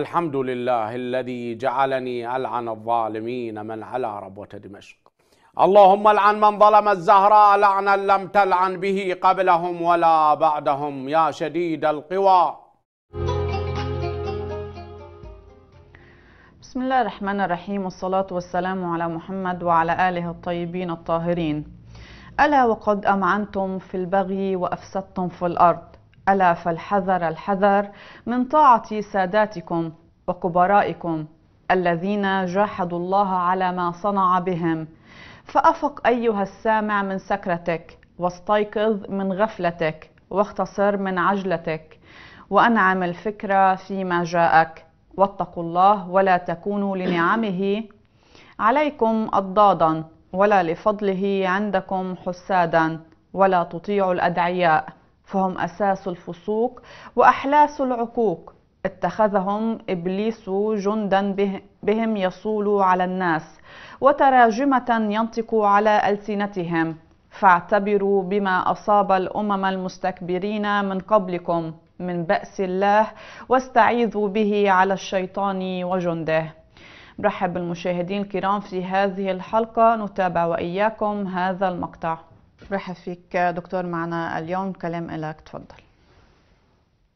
الحمد لله الذي جعلني ألعن الظالمين من على ربوة دمشق اللهم العن من ظلم الزهراء لعنا لم تلعن به قبلهم ولا بعدهم يا شديد القوى بسم الله الرحمن الرحيم والصلاة والسلام على محمد وعلى آله الطيبين الطاهرين ألا وقد أمعنتم في البغي وأفسدتم في الأرض ألا فالحذر الحذر من طاعة ساداتكم وكبرائكم الذين جاحدوا الله على ما صنع بهم فأفق أيها السامع من سكرتك واستيقظ من غفلتك واختصر من عجلتك وأنعم الفكرة فيما جاءك واتقوا الله ولا تكونوا لنعمه عليكم أضدادا ولا لفضله عندكم حسادا ولا تطيعوا الأدعياء فهم أساس الفسوق وأحلاس العقوق اتخذهم إبليس جندا بهم يصول على الناس وتراجمة ينطق على ألسنتهم فاعتبروا بما أصاب الأمم المستكبرين من قبلكم من بأس الله واستعيذوا به على الشيطان وجنده برحب بالمشاهدين الكرام في هذه الحلقة نتابع وإياكم هذا المقطع رحب فيك دكتور معنا اليوم كلام لك تفضل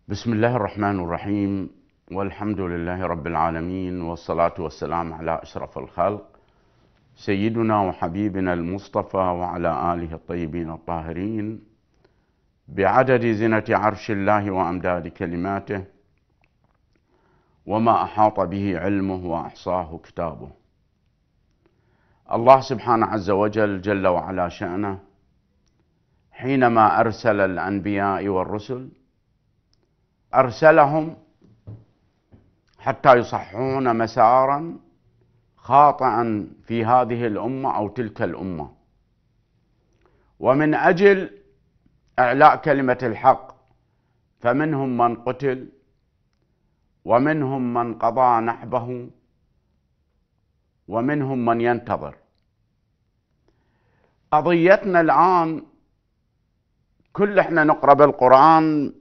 بسم الله الرحمن الرحيم والحمد لله رب العالمين والصلاة والسلام على أشرف الخلق سيدنا وحبيبنا المصطفى وعلى آله الطيبين الطاهرين بعدد زنة عرش الله وأمداد كلماته وما أحاط به علمه وأحصاه كتابه الله سبحانه عز وجل جل وعلا شأنه حينما أرسل الأنبياء والرسل أرسلهم حتى يصححون مسارا خاطئا في هذه الأمة أو تلك الأمة ومن أجل إعلاء كلمة الحق فمنهم من قتل ومنهم من قضى نحبه ومنهم من ينتظر قضيتنا الآن كل احنا نقرا بالقران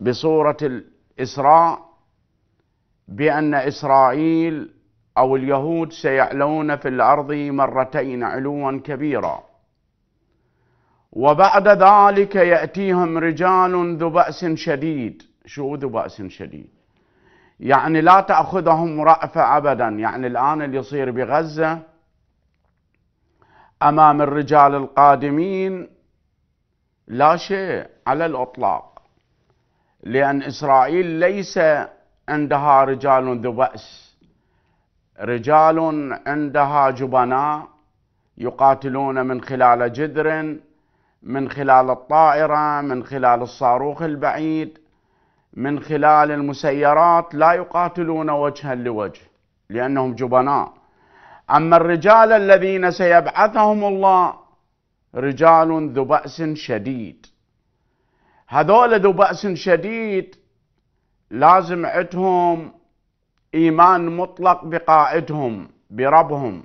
بصوره الاسراء بان اسرائيل او اليهود سيعلون في الارض مرتين علوا كبيرا وبعد ذلك ياتيهم رجال ذو باس شديد شو ذو باس شديد يعني لا تاخذهم رافه ابدا يعني الان اللي يصير بغزه امام الرجال القادمين لا شيء على الإطلاق لأن إسرائيل ليس عندها رجال ذو بأس رجال عندها جبناء يقاتلون من خلال جذر من خلال الطائرة من خلال الصاروخ البعيد من خلال المسيرات لا يقاتلون وجها لوجه لأنهم جبناء أما الرجال الذين سيبعثهم الله رجال ذو بأس شديد هذول ذو بأس شديد لازم عندهم إيمان مطلق بقائدهم بربهم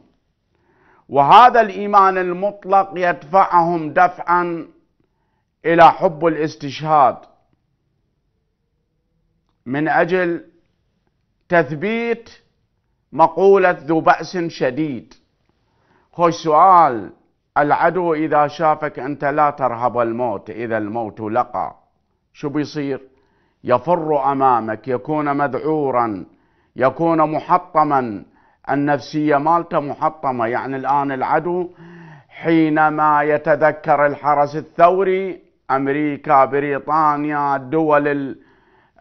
وهذا الإيمان المطلق يدفعهم دفعا إلى حب الاستشهاد من أجل تثبيت مقولة ذو بأس شديد خوش سؤال العدو إذا شافك أنت لا ترهب الموت إذا الموت لقى شو بيصير يفر أمامك يكون مذعورا يكون محطما النفسية مالته محطمة يعني الآن العدو حينما يتذكر الحرس الثوري أمريكا بريطانيا الدول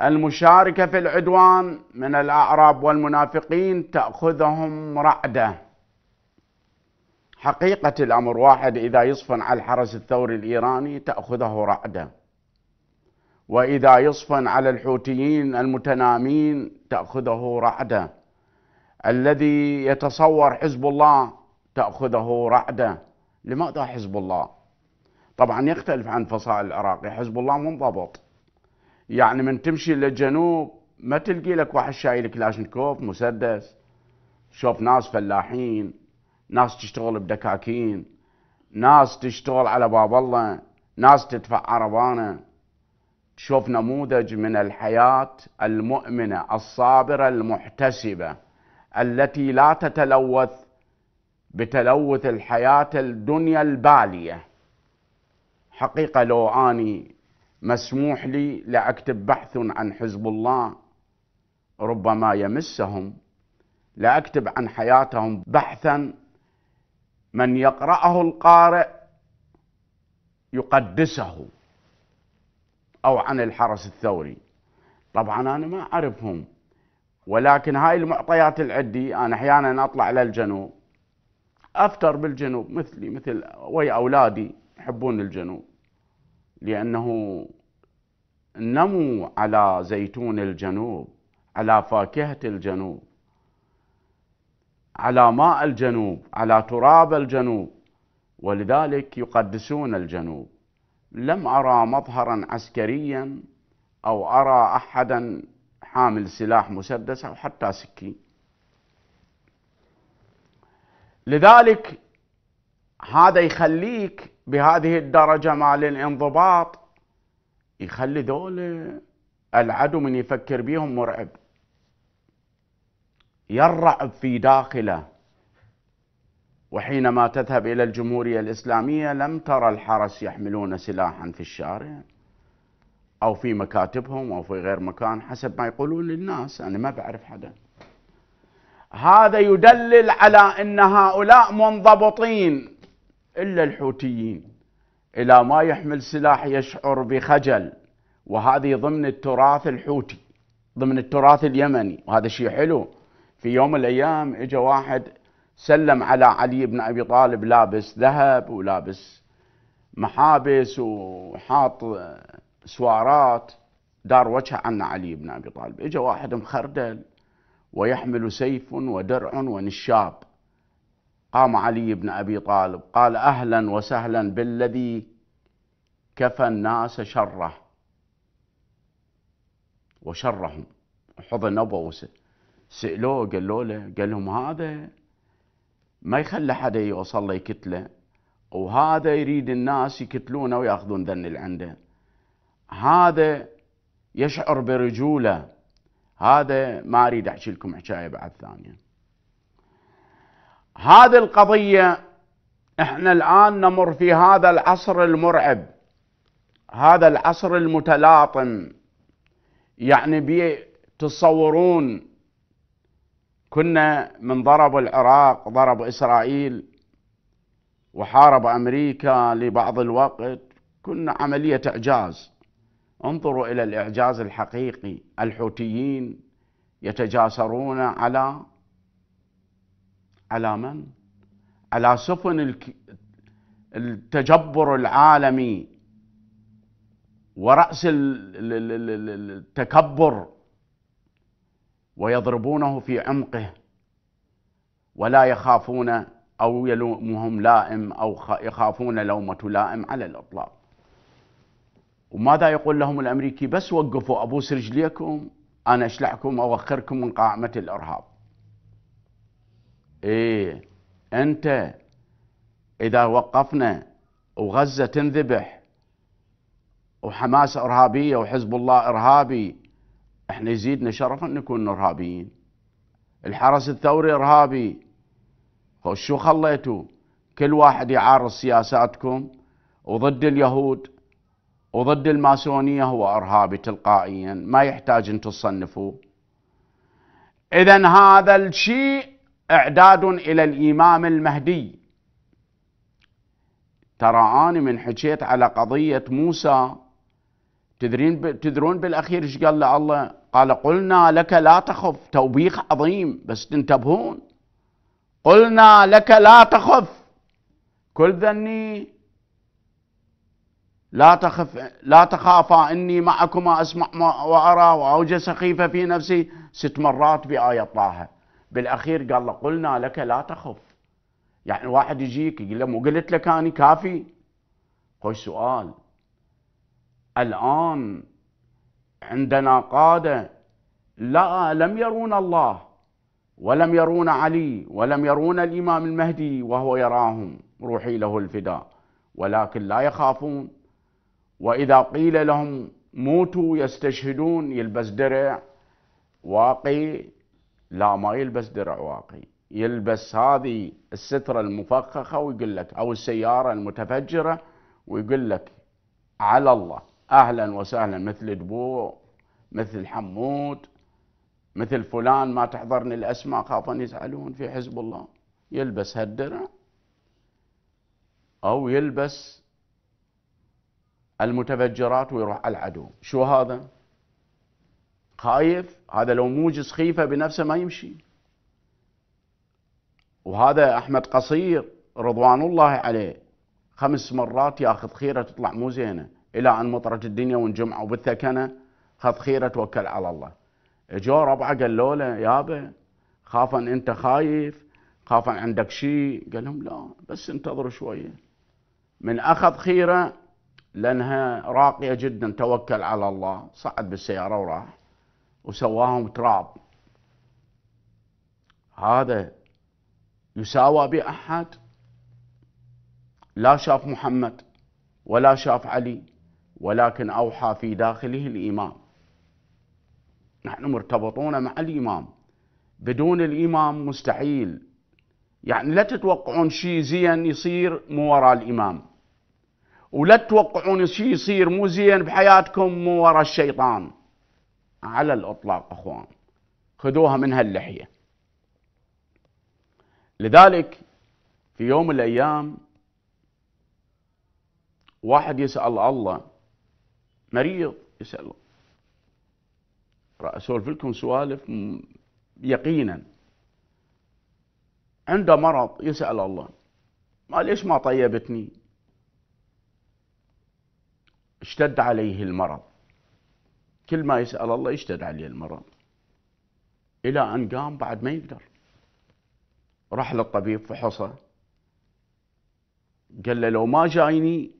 المشاركة في العدوان من الأعراب والمنافقين تأخذهم رعده حقيقة الأمر واحد إذا يصفن على الحرس الثوري الإيراني تأخذه رعدة وإذا يصفن على الحوثيين المتنامين تأخذه رعدة الذي يتصور حزب الله تأخذه رعدة لماذا حزب الله؟ طبعا يختلف عن فصائل العراقي حزب الله منضبط يعني من تمشي للجنوب ما تلقي لك واحد شايل كلاشنكوف مسدس شوف ناس فلاحين ناس تشتغل بدكاكين ناس تشتغل على باب الله ناس تدفع عربانه تشوف نموذج من الحياة المؤمنة الصابرة المحتسبة التي لا تتلوث بتلوث الحياة الدنيا البالية حقيقة لو أني مسموح لي لأكتب بحث عن حزب الله ربما يمسهم لأكتب عن حياتهم بحثا من يقرأه القارئ يقدسه أو عن الحرس الثوري طبعا أنا ما أعرفهم ولكن هاي المعطيات العدي أنا أحيانا أطلع للجنوب أفتر بالجنوب مثلي مثل ويا أولادي يحبون الجنوب لأنه نموا على زيتون الجنوب على فاكهة الجنوب على ماء الجنوب على تراب الجنوب ولذلك يقدسون الجنوب لم أرى مظهرا عسكريا أو أرى أحدا حامل سلاح مسدس أو حتى سكين لذلك هذا يخليك بهذه الدرجة مال الانضباط يخلي ذول العدو من يفكر بيهم مرعب يرعب في داخله وحينما تذهب إلى الجمهورية الإسلامية لم ترى الحرس يحملون سلاحا في الشارع أو في مكاتبهم أو في غير مكان حسب ما يقولون للناس أنا ما بعرف حدا هذا يدلل على أن هؤلاء منضبطين إلا الحوثيين إلى ما يحمل سلاح يشعر بخجل وهذه ضمن التراث الحوثي ضمن التراث اليمني وهذا شيء حلو في يوم من الايام اجى واحد سلم على علي بن ابي طالب لابس ذهب ولابس محابس وحاط سوارات دار وجهه عن علي بن ابي طالب اجى واحد مخردل ويحمل سيف ودرع ونشاب قام علي بن ابي طالب قال اهلا وسهلا بالذي كفى الناس شره وشرهم ابو ابوسه سألوه قالوا له قال لهم هذا ما يخلى حدا يوصل له يكتله وهذا يريد الناس يكتلونه وياخذون ذن اللي عنده هذا يشعر برجوله هذا ما اريد احكي لكم حكايه بعد ثانيه هذه القضيه احنا الان نمر في هذا العصر المرعب هذا العصر المتلاطم يعني بي تصورون كنا من ضرب العراق ضرب إسرائيل وحارب أمريكا لبعض الوقت كنا عملية إعجاز انظروا إلى الإعجاز الحقيقي الحوثيين يتجاسرون على على من؟ على سفن التجبر العالمي ورأس التكبر ويضربونه في عمقه ولا يخافون أو يلومهم لائم أو يخافون لومة لائم على الإطلاق وماذا يقول لهم الأمريكي بس وقفوا أبوس رجليكم أنا أشلعكم أوخركم من قائمة الإرهاب إيه أنت إذا وقفنا وغزة تنذبح وحماس إرهابية وحزب الله إرهابي احنا يزيدنا شرفا نكون ارهابيين الحرس الثوري ارهابي شو خليتوا كل واحد يعارض سياساتكم وضد اليهود وضد الماسونية هو ارهابي تلقائيا ما يحتاج ان تصنفوه اذا هذا الشيء اعداد الى الامام المهدي ترى انا من حكيت على قضية موسى تدرين تدرون بالاخير ايش قال له الله؟ قال قلنا لك لا تخف توبيخ عظيم بس تنتبهون قلنا لك لا تخف كل ذني لا تخف لا تخافا اني معكما اسمع ما وارى واوجه سخيفه في نفسي ست مرات بايه طه بالاخير قال له قلنا لك لا تخف يعني واحد يجيك يقول له مو قلت لك اني كافي خوش سؤال الآن عندنا قادة لا لم يرون الله ولم يرون علي ولم يرون الإمام المهدي وهو يراهم روحي له الفداء ولكن لا يخافون وإذا قيل لهم موتوا يستشهدون يلبس درع واقي لا ما يلبس درع واقي يلبس هذه السترة المفخخة ويقول لك أو السيارة المتفجرة ويقول لك على الله أهلا وسهلا مثل دبو مثل حمود مثل فلان ما تحضرني الأسماء خافا يزعلون في حزب الله يلبس هالدرع أو يلبس المتفجرات ويروح على العدو شو هذا خايف هذا لو موجز خيفة بنفسه ما يمشي وهذا أحمد قصير رضوان الله عليه خمس مرات ياخذ خيرة تطلع مو زينة إلى أن مطرج الدنيا ونجمع بالثكنه خذ خيرة توكل على الله جو ربعه قالوا له يابا خافا أنت خايف خافا عندك شيء قال لهم لا بس انتظروا شوية من أخذ خيرة لأنها راقية جدا توكل على الله صعد بالسيارة وراح وسواهم تراب هذا يساوى بأحد لا شاف محمد ولا شاف علي ولكن أوحى في داخله الإمام نحن مرتبطون مع الإمام بدون الإمام مستحيل يعني لا تتوقعون شيء زين يصير مو وراء الإمام ولا تتوقعون شيء يصير مو زين بحياتكم مو وراء الشيطان على الإطلاق أخوان خذوها من هاللحية لذلك في يوم من الأيام واحد يسأل الله مريض يسأل راح اسولف لكم سوالف يقينا عنده مرض يسأل الله ما ليش ما طيبتني اشتد عليه المرض كل ما يسأل الله يشتد عليه المرض إلى أن قام بعد ما يقدر راح للطبيب فحصه قال له لو ما جايني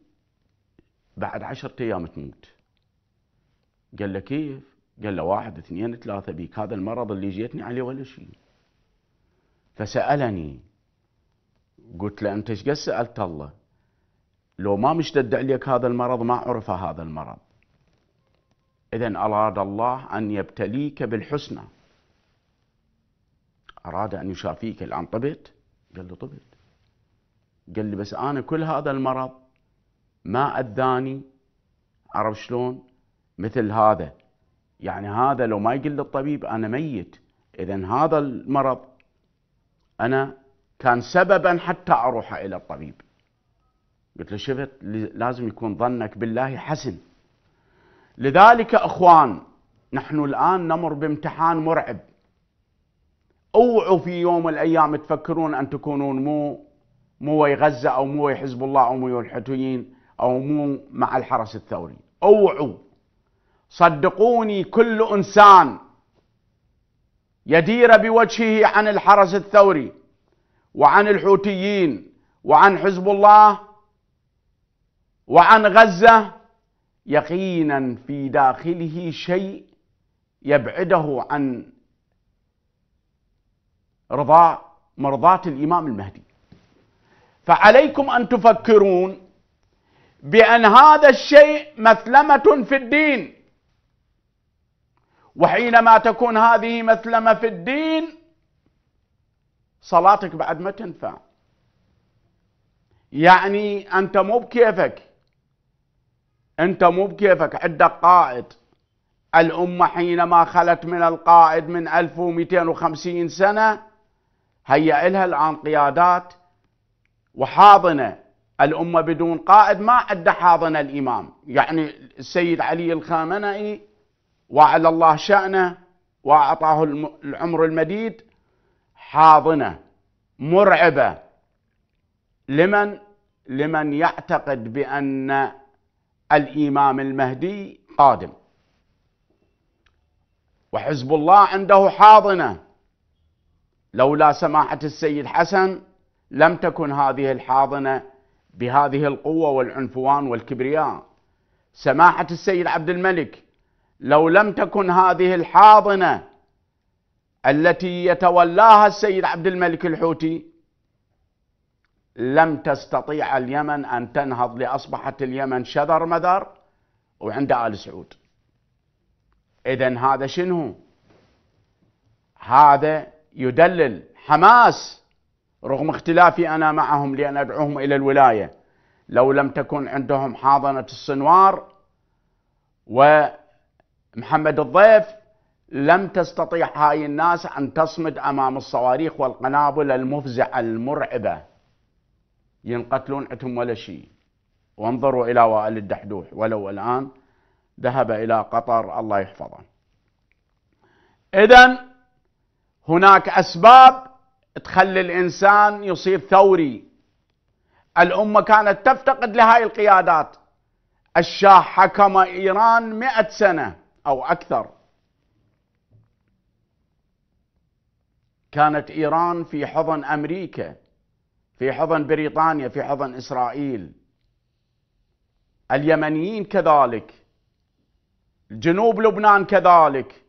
بعد عشرة أيام تموت قال له كيف قال له واحد اثنين ثلاثة بيك هذا المرض اللي جيتني عليه ولا شيء فسألني قلت له أنت ايش قد سألت الله لو ما مشتد عليك هذا المرض ما عرف هذا المرض إذا أراد الله أن يبتليك بالحسنى أراد أن يشافيك الآن طبت قال له طبت قال لي بس أنا كل هذا المرض ما أذاني عرف شلون مثل هذا يعني هذا لو ما يقول للطبيب أنا ميت إذا هذا المرض أنا كان سببا حتى أروح إلى الطبيب قلت له شفت لازم يكون ظنك بالله حسن لذلك أخوان نحن الآن نمر بامتحان مرعب اوعوا في يوم من الايام تفكرون ان تكونون مو مو غزه او مو حزب الله او مو ويا الحوثيين او مو مع الحرس الثوري اوعوا صدقوني كل انسان يدير بوجهه عن الحرس الثوري وعن الحوثيين وعن حزب الله وعن غزه يقينا في داخله شيء يبعده عن رضا مرضاة الإمام المهدي فعليكم أن تفكرون بأن هذا الشيء مثلمة في الدين وحينما تكون هذه مثلمة في الدين صلاتك بعد ما تنفع يعني أنت مو بكيفك أنت مو بكيفك عندك قائد الأمة حينما خلت من القائد من 1250 سنة هيا إلها الآن قيادات وحاضنة الأمة بدون قائد ما عندها حاضنة الإمام يعني السيد علي الخامنئي وعلى الله شأنه وأعطاه العمر المديد حاضنة مرعبة لمن لمن يعتقد بأن الإمام المهدي قادم وحزب الله عنده حاضنة لولا سماحة السيد حسن لم تكن هذه الحاضنة بهذه القوة والعنفوان والكبرياء سماحة السيد عبد الملك لو لم تكن هذه الحاضنة التي يتولاها السيد عبد الملك الحوتي لم تستطيع اليمن أن تنهض لأصبحت اليمن شذر مذر وعند آل سعود إذا هذا شنو هذا يدلل حماس رغم اختلافي أنا معهم لأن أدعوهم إلى الولاية لو لم تكن عندهم حاضنة الصنوار و محمد الضيف لم تستطيع هاي الناس أن تصمد أمام الصواريخ والقنابل المفزعة المرعبة ينقتلون عندهم ولا شيء وانظروا إلى وائل الدحدوح ولو الآن ذهب إلى قطر الله يحفظه إذا هناك أسباب تخلي الإنسان يصير ثوري الأمة كانت تفتقد لهاي القيادات الشاه حكم إيران مئة سنة أو أكثر كانت إيران في حضن أمريكا في حضن بريطانيا في حضن إسرائيل اليمنيين كذلك جنوب لبنان كذلك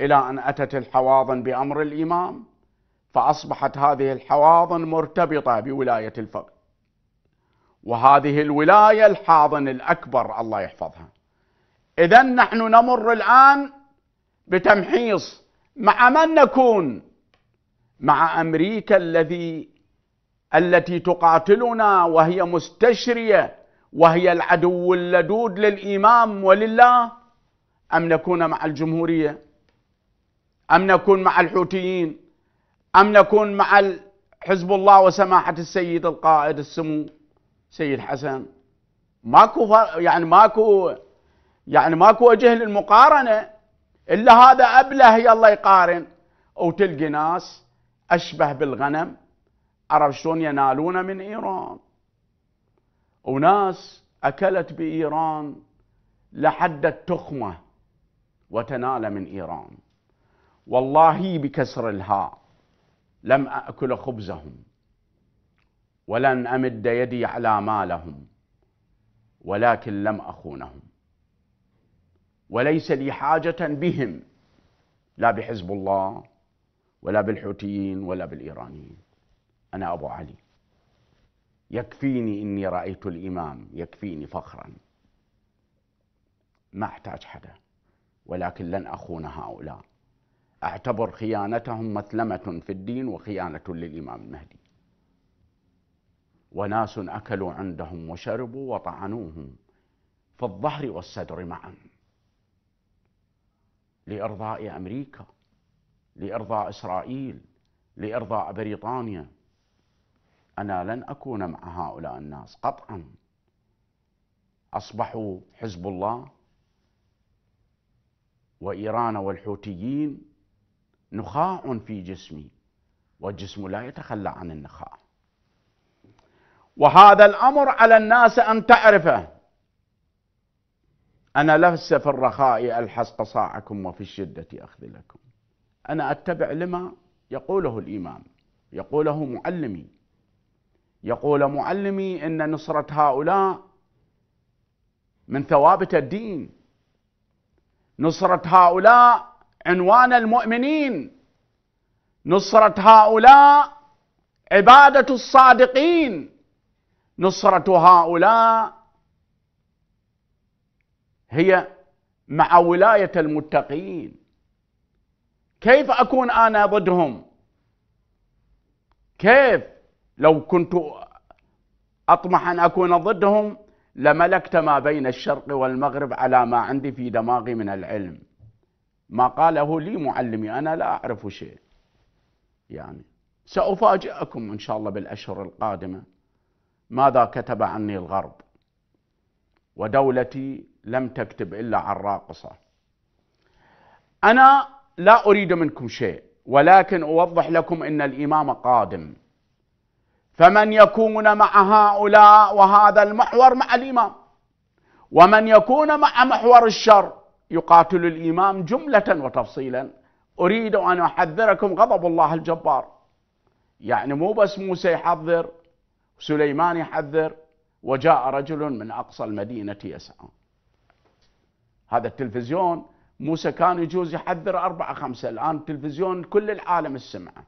إلى أن أتت الحواضن بأمر الإمام فأصبحت هذه الحواضن مرتبطة بولاية الفقه وهذه الولاية الحاضن الأكبر الله يحفظها إذا نحن نمر الآن بتمحيص مع من نكون؟ مع أمريكا الذي التي تقاتلنا وهي مستشرية وهي العدو اللدود للإمام ولله أم نكون مع الجمهورية أم نكون مع الحوثيين أم نكون مع حزب الله وسماحة السيد القائد السمو سيد حسن ماكو يعني ماكو يعني ماكو وجه للمقارنة إلا هذا أبله يلا يقارن وتلقي ناس أشبه بالغنم عرف شلون ينالون من إيران وناس أكلت بإيران لحد التخمة وتنال من إيران والله بكسر الهاء لم أكل خبزهم ولن أمد يدي على مالهم ولكن لم أخونهم وليس لي حاجة بهم لا بحزب الله ولا بالحوثيين ولا بالإيرانيين أنا أبو علي يكفيني إني رأيت الإمام يكفيني فخرا ما أحتاج حدا ولكن لن أخون هؤلاء أعتبر خيانتهم مثلمة في الدين وخيانة للإمام المهدي وناس أكلوا عندهم وشربوا وطعنوهم في الظهر والصدر معاً لارضاء امريكا لارضاء اسرائيل لارضاء بريطانيا انا لن اكون مع هؤلاء الناس قطعا اصبحوا حزب الله وايران والحوثيين نخاع في جسمي والجسم لا يتخلى عن النخاع وهذا الامر على الناس ان تعرفه أنا لست في الرخاء ألحس قصاعكم وفي الشدة أخذلكم أنا أتبع لما يقوله الإمام يقوله معلمي يقول معلمي إن نصرة هؤلاء من ثوابت الدين نصرة هؤلاء عنوان المؤمنين نصرة هؤلاء عبادة الصادقين نصرة هؤلاء هي مع ولاية المتقين كيف أكون أنا ضدهم كيف لو كنت أطمح أن أكون ضدهم لملكت ما بين الشرق والمغرب على ما عندي في دماغي من العلم ما قاله لي معلمي أنا لا أعرف شيء يعني سأفاجئكم إن شاء الله بالأشهر القادمة ماذا كتب عني الغرب ودولتي لم تكتب إلا عن راقصة أنا لا أريد منكم شيء ولكن أوضح لكم أن الإمام قادم فمن يكون مع هؤلاء وهذا المحور مع الإمام ومن يكون مع محور الشر يقاتل الإمام جملة وتفصيلا أريد أن أحذركم غضب الله الجبار يعني مو بس موسى يحذر سليمان يحذر وجاء رجل من أقصى المدينة يسعى هذا التلفزيون موسى كان يجوز يحذر أربعة خمسة الآن التلفزيون كل العالم السمعة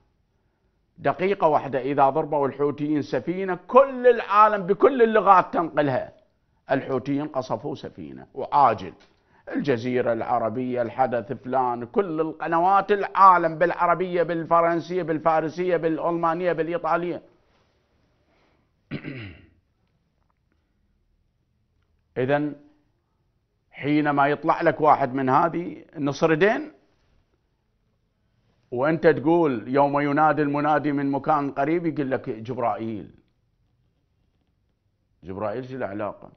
دقيقة واحدة إذا ضربوا الحوثيين سفينة كل العالم بكل اللغات تنقلها الحوثيين قصفوا سفينة وعاجل الجزيرة العربية الحدث فلان كل القنوات العالم بالعربية بالفرنسية بالفارسية بالألمانية بالإيطالية إذا حينما يطلع لك واحد من هذه النصردين وأنت تقول يوم ينادي المنادي من مكان قريب يقول لك جبرائيل جبرائيل شو العلاقة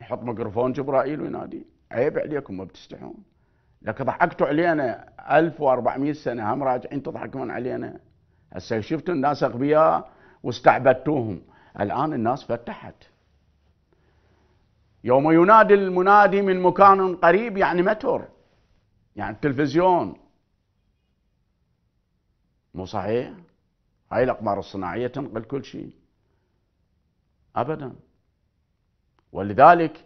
يحط ميكروفون جبرائيل وينادي عيب عليكم ما بتستحون لك ضحكتوا علينا 1400 سنة هم راجعين تضحكون علينا هسه شفتوا الناس أغبياء واستعبدتوهم الآن الناس فتحت يوم ينادي المنادي من مكان قريب يعني متر يعني التلفزيون مو صحيح هاي الأقمار الصناعية تنقل كل شيء أبدا ولذلك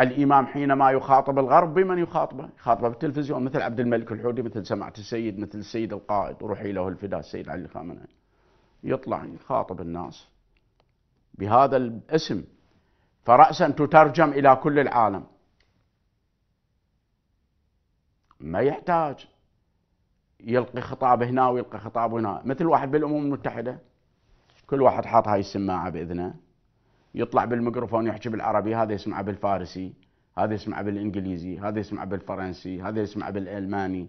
الإمام حينما يخاطب الغرب بمن يخاطبه يخاطبه بالتلفزيون مثل عبد الملك الحوثي مثل سماعة السيد مثل السيد القائد روحي له الفداء السيد علي الخامنئي يطلع يخاطب الناس بهذا الاسم فرأسا تترجم إلى كل العالم ما يحتاج يلقي خطاب هنا ويلقي خطاب هنا مثل واحد بالأمم المتحدة كل واحد حاط هاي السماعة بإذنه يطلع بالميكروفون يحكي بالعربي هذا يسمعه بالفارسي هذا يسمعه بالإنجليزي هذا يسمعه بالفرنسي هذا يسمعه بالألماني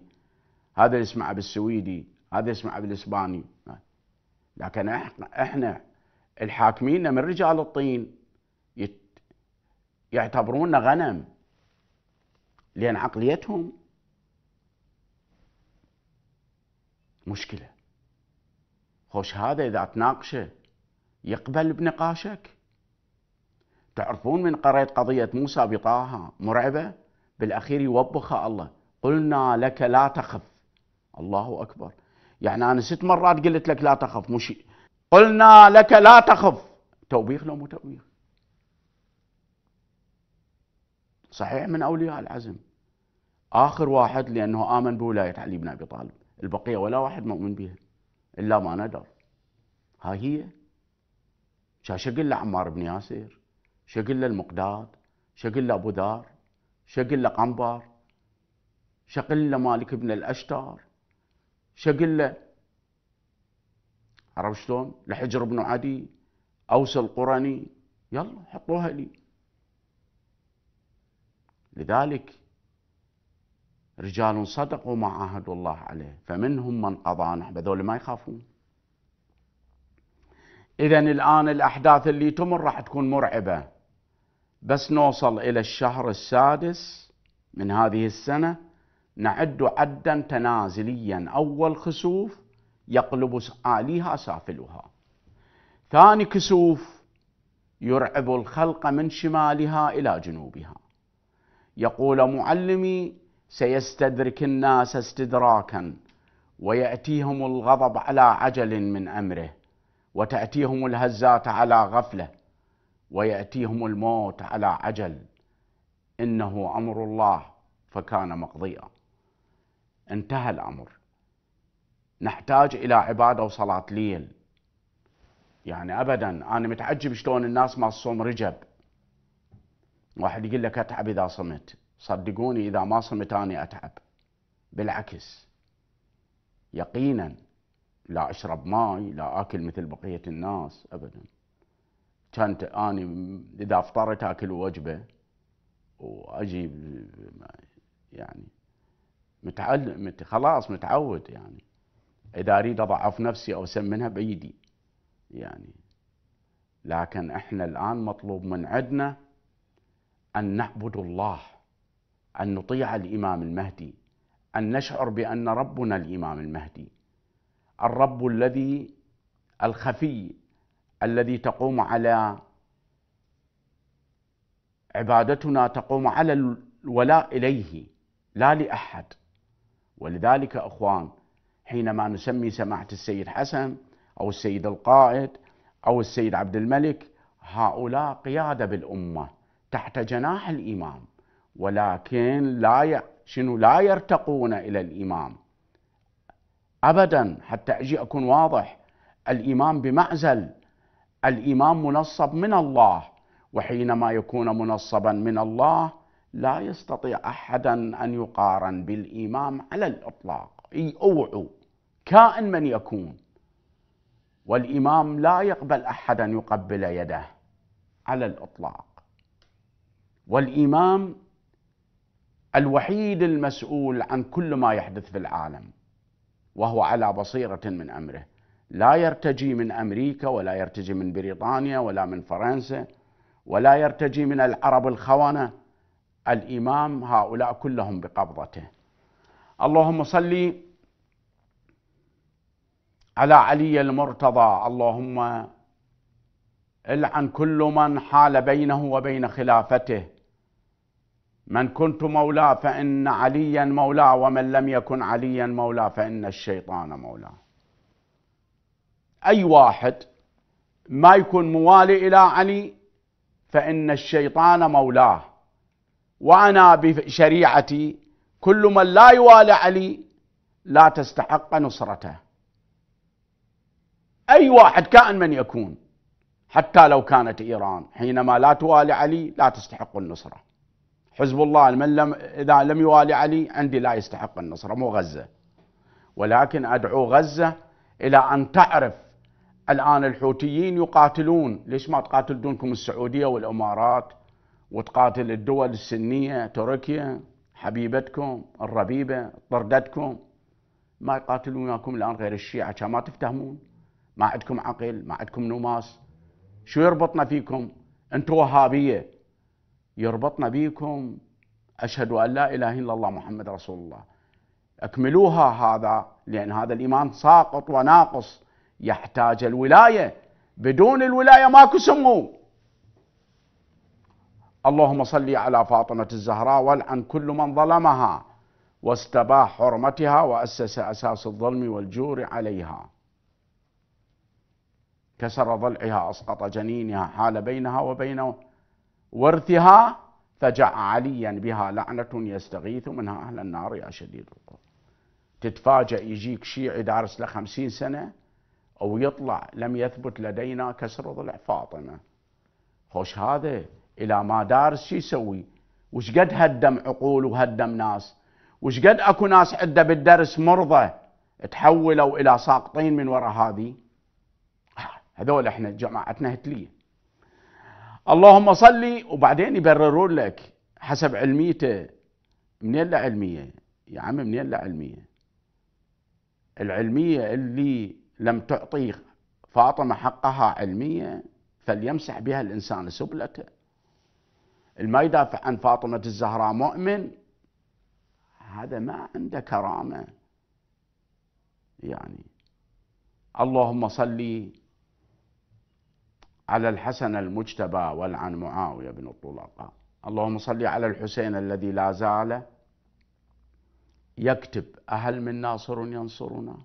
هذا يسمعه بالسويدي هذا يسمعه بالإسباني لكن احنا الحاكمين من رجال الطين يعتبرون غنم لأن عقليتهم مشكلة خوش هذا إذا تناقشه يقبل بنقاشك تعرفون من قرأت قضية موسى بطاها مرعبة بالأخير يوبخها الله قلنا لك لا تخف الله أكبر يعني أنا ست مرات قلت لك لا تخف مش قلنا لك لا تخف توبيخ لو مو توبيخ صحيح من أولياء العزم آخر واحد لأنه آمن بولاية علي بن أبي طالب البقية ولا واحد مؤمن بها إلا ما ندر ها هي شقل له عمار بن ياسر شقل له المقداد شقل له أبو ذر شقل له قنبر شقل له مالك بن الأشتر شقل له عرفت شلون لحجر بن عدي أوس القرني يلا حطوها لي لذلك رجال صدقوا ما عاهدوا الله عليه فمنهم من قضى نحب هذول ما يخافون اذا الان الاحداث اللي تمر راح تكون مرعبه بس نوصل الى الشهر السادس من هذه السنه نعد عدا تنازليا اول خسوف يقلب عاليها سافلها ثاني كسوف يرعب الخلق من شمالها الى جنوبها يقول معلمي سيستدرك الناس استدراكا وياتيهم الغضب على عجل من امره وتاتيهم الهزات على غفله وياتيهم الموت على عجل انه امر الله فكان مقضيا انتهى الامر نحتاج الى عباده وصلاه ليل يعني ابدا انا متعجب شلون الناس ما تصوم رجب واحد يقول لك اتعب اذا صمت صدقوني اذا ما صمت انا اتعب بالعكس يقينا لا اشرب ماي لا اكل مثل بقيه الناس ابدا كانت اني اذا افطرت اكل وجبه واجي يعني متعلم خلاص متعود يعني اذا اريد اضعف نفسي او اسمنها بايدي يعني لكن احنا الان مطلوب من عندنا أن نعبد الله أن نطيع الإمام المهدي أن نشعر بأن ربنا الإمام المهدي الرب الذي الخفي الذي تقوم على عبادتنا تقوم على الولاء إليه لا لأحد ولذلك أخوان حينما نسمي سماحة السيد حسن أو السيد القائد أو السيد عبد الملك هؤلاء قيادة بالأمة تحت جناح الإمام ولكن لا ي... شنو لا يرتقون إلى الإمام أبدا حتى أجي أكون واضح الإمام بمعزل الإمام منصب من الله وحينما يكون منصبا من الله لا يستطيع أحدا أن يقارن بالإمام على الإطلاق أي أوعوا كائن من يكون والإمام لا يقبل أحدا يقبل يده على الإطلاق والإمام الوحيد المسؤول عن كل ما يحدث في العالم وهو على بصيرة من أمره لا يرتجي من أمريكا ولا يرتجي من بريطانيا ولا من فرنسا ولا يرتجي من العرب الخونة الإمام هؤلاء كلهم بقبضته اللهم صلي على علي المرتضى اللهم العن كل من حال بينه وبين خلافته من كنت مولاه فإن عليا مولاه ومن لم يكن عليا مولاه فإن الشيطان مولاه أي واحد ما يكون موالي إلى علي فإن الشيطان مولاه وأنا بشريعتي كل من لا يوالي علي لا تستحق نصرته أي واحد كائن من يكون حتى لو كانت إيران حينما لا توالي علي لا تستحق النصره حزب الله من لم إذا لم يوالي علي عندي لا يستحق النصرة مو غزة ولكن أدعو غزة إلى أن تعرف الآن الحوثيين يقاتلون ليش ما تقاتل دونكم السعودية والإمارات وتقاتل الدول السنية تركيا حبيبتكم الربيبة طردتكم ما يقاتلون وياكم الآن غير الشيعة عشان ما تفتهمون ما عندكم عقل ما عندكم نماس شو يربطنا فيكم انتم وهابية يربطنا بيكم أشهد أن لا إله إلا الله محمد رسول الله أكملوها هذا لأن هذا الإيمان ساقط وناقص يحتاج الولاية بدون الولاية ماكو سمو اللهم صل على فاطمة الزهراء والعن كل من ظلمها واستباح حرمتها وأسس أساس الظلم والجور عليها كسر ضلعها أسقط جنينها حال بينها وبين ورثها فجاء عليا بها لعنة يستغيث منها أهل النار يا شديد القوة تتفاجأ يجيك شيعي دارس له سنة أو يطلع لم يثبت لدينا كسر ضلع فاطمة خوش هذا إلى ما دارس شو يسوي وش قد هدم عقول وهدم ناس وش قد أكو ناس عدة بالدرس مرضى تحولوا إلى ساقطين من وراء هذه آه، هذول احنا جماعتنا هتليه اللهم صلي وبعدين يبررون لك حسب علميته منين له علمية يا عم منين له علمية العلمية اللي لم تعطي فاطمة حقها علمية فليمسح بها الإنسان سبلته ما يدافع عن فاطمة الزهراء مؤمن هذا ما عنده كرامة يعني اللهم صلِّ على الحسن المجتبى والعن معاوية بن الطلقاء اللهم صل على الحسين الذي لا زال يكتب أهل من ناصر ينصرنا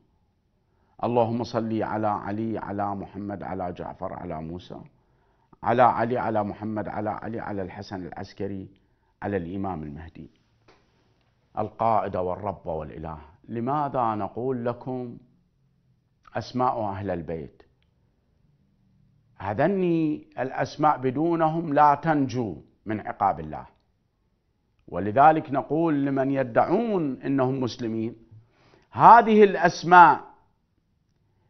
اللهم صل على علي على محمد على جعفر على موسى على علي على محمد على علي على الحسن العسكري على الإمام المهدي القائد والرب والإله لماذا نقول لكم أسماء أهل البيت هذني الأسماء بدونهم لا تنجو من عقاب الله ولذلك نقول لمن يدعون أنهم مسلمين هذه الأسماء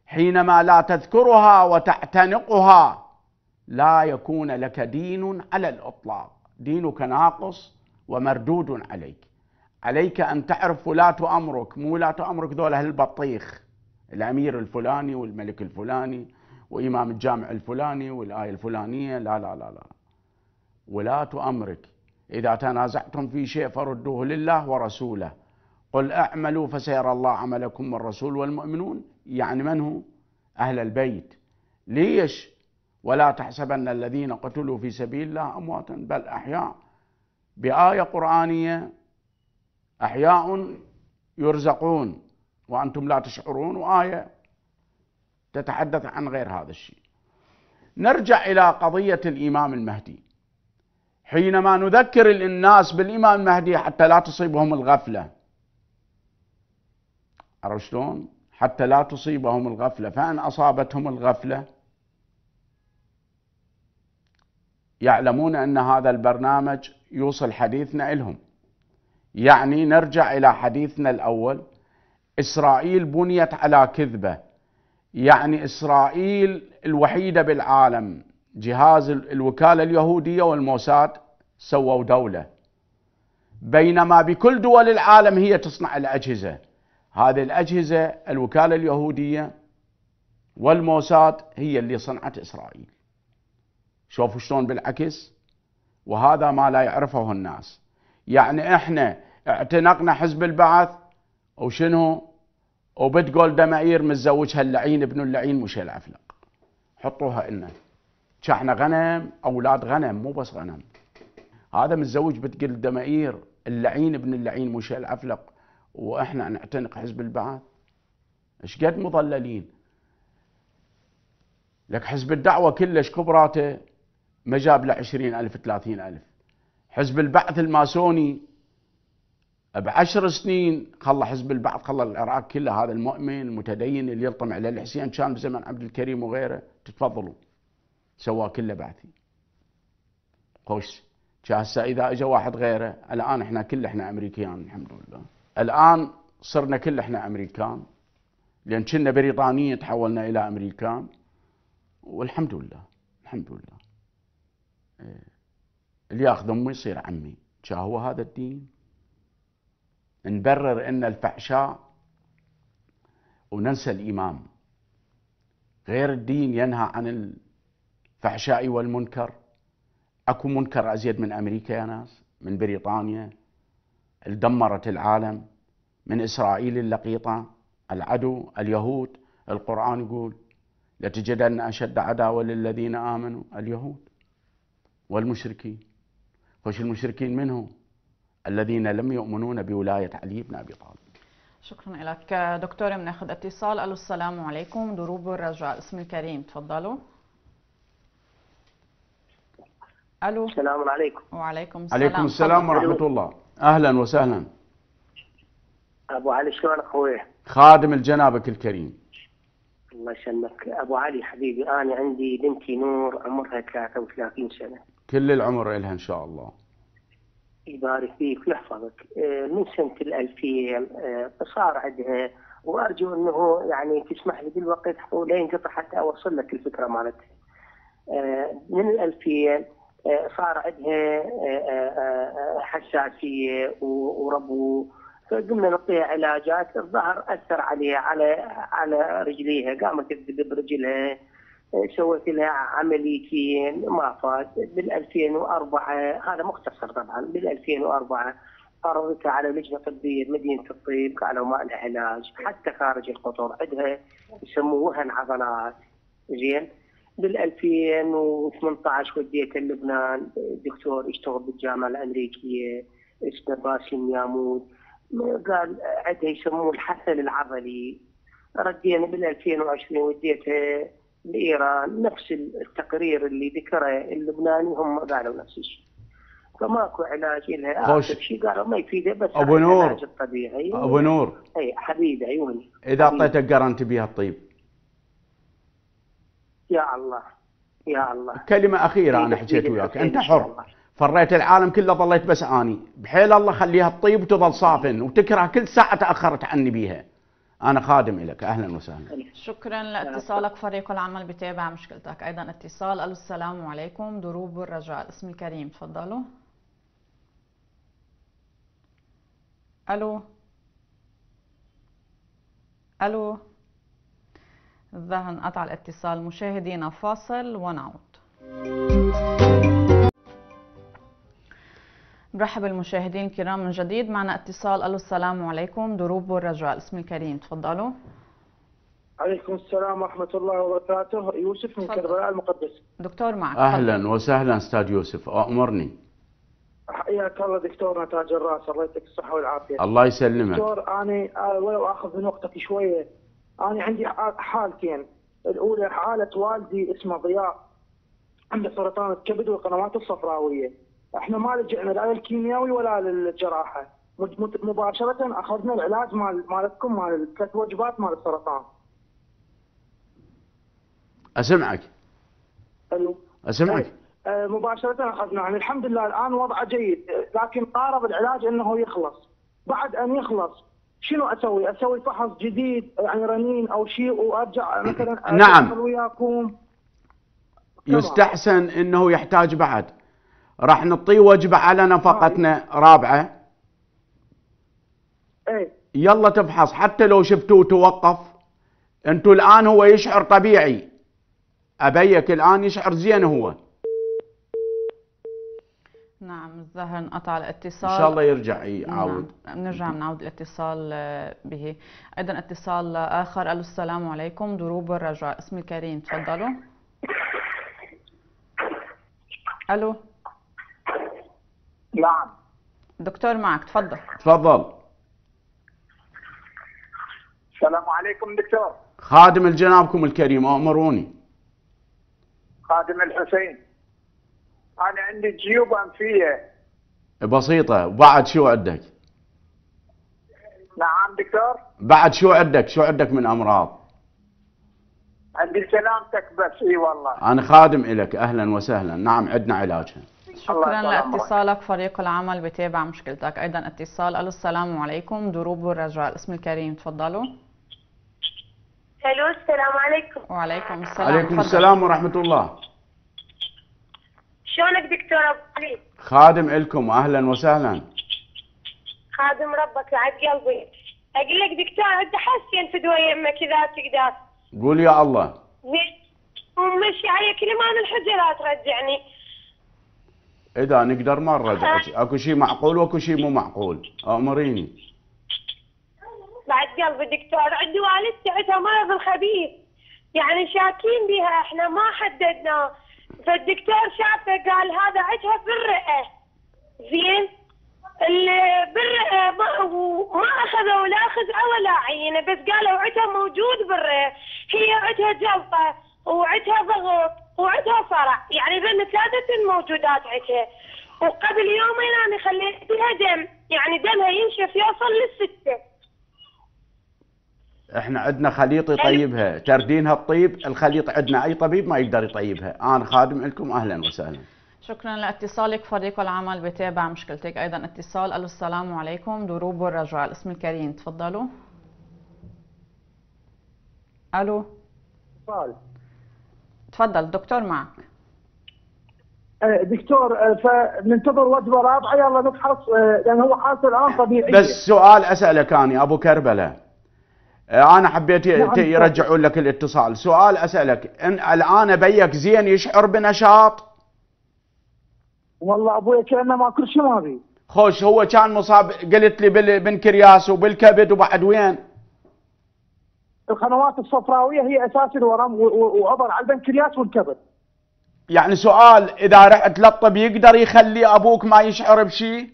حينما لا تذكرها وتعتنقها لا يكون لك دين على الإطلاق دينك ناقص ومردود عليك عليك أن تعرف ولاة أمرك مو ولاة أمرك ذولا البطيخ الأمير الفلاني والملك الفلاني وإمام الجامع الفلاني والآية الفلانية لا لا لا لا ولاة أمرك إذا تنازعتم في شيء فردوه لله ورسوله قل أعملوا فسيرى الله عملكم والرسول والمؤمنون يعني من هو أهل البيت ليش ولا تحسبن الذين قتلوا في سبيل الله أمواتا بل أحياء بآية قرآنية أحياء يرزقون وأنتم لا تشعرون وآية تتحدث عن غير هذا الشيء نرجع إلى قضية الإمام المهدي حينما نذكر الناس بالإمام المهدي حتى لا تصيبهم الغفلة عرفت شلون؟ حتى لا تصيبهم الغفلة فإن أصابتهم الغفلة يعلمون أن هذا البرنامج يوصل حديثنا إلهم يعني نرجع إلى حديثنا الأول إسرائيل بنيت على كذبة يعني إسرائيل الوحيدة بالعالم جهاز الوكالة اليهودية والموساد سووا دولة بينما بكل دول العالم هي تصنع الأجهزة هذه الأجهزة الوكالة اليهودية والموساد هي اللي صنعت إسرائيل شوفوا شلون بالعكس وهذا ما لا يعرفه الناس يعني احنا اعتنقنا حزب البعث وشنو وبتقول دمائير متزوجها اللعين ابن اللعين مش العفلق حطوها لنا شحنا غنم أولاد غنم مو بس غنم هذا متزوج بتقول دمائير اللعين ابن اللعين مش العفلق وإحنا نعتنق حزب البعث ايش قد مضللين لك حزب الدعوة كلش كبراته ما جاب له 20000 ألف ألف حزب البعث الماسوني بعشر سنين خلى حزب البعث خلى العراق كله هذا المؤمن المتدين اللي يلطم على الحسين كان بزمن عبد الكريم وغيره تتفضلوا سواه كله بعثي خوش هسه اذا اجى واحد غيره الان احنا كل احنا امريكيان الحمد لله الان صرنا كل احنا امريكان لان كنا بريطانيين تحولنا الى امريكان والحمد لله الحمد لله إيه. اللي ياخذ امي يصير عمي هو هذا الدين نبرر ان الفحشاء وننسى الامام غير الدين ينهى عن الفحشاء والمنكر اكو منكر ازيد من امريكا يا ناس من بريطانيا اللي دمرت العالم من اسرائيل اللقيطه العدو اليهود القران يقول لتجدن اشد عداوه للذين امنوا اليهود والمشركين خش المشركين منهم الذين لم يؤمنون بولاية علي بن أبي طالب شكرا لك دكتور بناخذ اتصال الو السلام عليكم دروب الرجاء اسم الكريم تفضلوا الو السلام عليكم وعليكم السلام عليكم السلام ورحمه الله اهلا وسهلا ابو علي شلون اخوي خادم الجنابك الكريم الله يسلمك ابو علي حبيبي انا عندي بنتي نور عمرها 33 سنه كل العمر لها ان شاء الله يبارك فيك ويحفظك من سنة الألفين آه، صار عندها وأرجو أنه يعني تسمح لي بالوقت لا ينقطع حتى أوصل لك الفكرة مالتها آه، من الألفين آه، صار عندها حساسية وربو فقمنا نعطيها علاجات الظهر أثر عليها على على رجليها قامت تذبذب رجلها سويت لها عمليتين ما فات بال 2004 هذا مختصر طبعا بال 2004 عرضتها على لجنه طبيه بمدينه الطيب قالوا ما لها علاج حتى خارج القطر عندها يسموه وهن عضلات زين بال 2018 وديتها لبنان دكتور يشتغل بالجامعه الامريكيه اسمه باسم يامود قال عندها يسموه الحسن العضلي ردينا بال 2020 وديتها لايران نفس التقرير اللي ذكره اللبناني هم قالوا نفس الشيء فماكو علاج لها اخر شيء قالوا ما يفيده بس ابو نور العلاج الطبيعي ابو نور اي حبيب عيوني اذا اعطيتك قرنت بها الطيب يا الله يا الله كلمة أخيرة أنا حكيت وياك أنت حر فريت العالم كله ظليت بس أني بحيل الله خليها تطيب وتظل صافن وتكره كل ساعة تأخرت عني بيها أنا خادم لك أهلا وسهلا شكرا لاتصالك فريق العمل بتابع مشكلتك أيضا اتصال ألو السلام عليكم دروب والرجاء اسمي كريم تفضلوا ألو ألو الذهن قطع الاتصال مشاهدينا فاصل ونعود مرحبا بالمشاهدين الكرام من جديد معنا اتصال الو السلام عليكم دروب والرجاء اسم الكريم تفضلوا عليكم السلام ورحمة الله وبركاته يوسف من كربلاء المقدس دكتور معك أهلا فضل. وسهلا أستاذ يوسف أمرني حياك الله دكتورنا تاج الراس الله يعطيك الصحة والعافية الله يسلمك دكتور أنا آه، ولو آخذ من وقتك شوية أنا عندي حالتين الأولى حالة والدي اسمه ضياء عنده سرطان الكبد والقنوات الصفراوية احنا ما لجئنا لا للكيمياوي ولا للجراحه مباشره اخذنا العلاج مال مالتكم مال الثلاث وجبات مال السرطان اسمعك الو اسمعك طيب، آه، مباشره اخذنا يعني الحمد لله الان وضعه جيد لكن قارب العلاج انه يخلص بعد ان يخلص شنو اسوي؟ اسوي فحص جديد يعني رنين او شيء وارجع مثلا نعم وياكم يستحسن انه يحتاج بعد راح نطي وجبه على نفقتنا رابعه اي يلا تفحص حتى لو شفتوه توقف انتوا الان هو يشعر طبيعي ابيك الان يشعر زين هو نعم الظهر انقطع الاتصال ان شاء الله يرجع يعاود نعم. نرجع نعم. نعود الاتصال آه، به ايضا اتصال اخر الو السلام عليكم دروب الرجاء اسمي كريم تفضلوا الو نعم دكتور معك تفضل تفضل السلام عليكم دكتور خادم الجنابكم الكريم امروني خادم الحسين انا عندي جيوب انفيه بسيطه وبعد شو عندك نعم دكتور بعد شو عندك شو عندك من امراض عندي سلامتك بس اي والله انا خادم لك اهلا وسهلا نعم عندنا علاجها شكرا لاتصالك فريق العمل بتابع مشكلتك ايضا اتصال الو السلام عليكم دروب الرجاء اسم الكريم تفضلوا الو السلام عليكم وعليكم السلام عليكم فضل. السلام ورحمه الله شلونك دكتور ابو علي خادم لكم اهلا وسهلا خادم ربك وعد قلبي اقول لك دكتور انت حاسين في دواء يمك اذا تقدر قول يا الله ومشي عليك ما الحجرات رجعني اذا نقدر ما نرجع اكو شيء معقول واكو شيء مو معقول امريني بعد قلبي دكتور عندي والدتي عندها مرض الخبيث يعني شاكين بها احنا ما حددنا فالدكتور شافه قال هذا عندها بالرئه زين اللي بالرئه ما ما اخذوا لا خزعه ولا عينه بس قالوا عندها موجود بالرئه هي عندها جلطه وعندها ضغط وعندها فرع يعني بين ثلاثة موجودات عندها وقبل يومين أنا خليت بها دم يعني دمها ينشف يوصل للستة احنا عندنا خليط يعني يطيبها تردينها الطيب الخليط عندنا اي طبيب ما يقدر يطيبها انا خادم لكم اهلا وسهلا شكرا لاتصالك فريق العمل بتابع مشكلتك ايضا اتصال الو السلام عليكم دروب والرجاء الاسم الكريم تفضلوا الو اتصال تفضل آه، دكتور معك آه، دكتور فننتظر وجبه رابعه يلا نفحص آه، لان هو حاصل الان طبيعي بس سؤال اسالك انا ابو كربله انا حبيت نعم، يرجعون لك الاتصال سؤال اسالك ان الان ابيك زين يشعر بنشاط والله ابوي كانه ما كل شيء ما أبي خوش هو كان مصاب قلت لي بالبنكرياس وبالكبد وبعد وين القنوات الصفراويه هي اساس الورم وعبر على البنكرياس والكبد. يعني سؤال اذا رحت للطبيب يقدر يخلي ابوك ما يشعر بشيء؟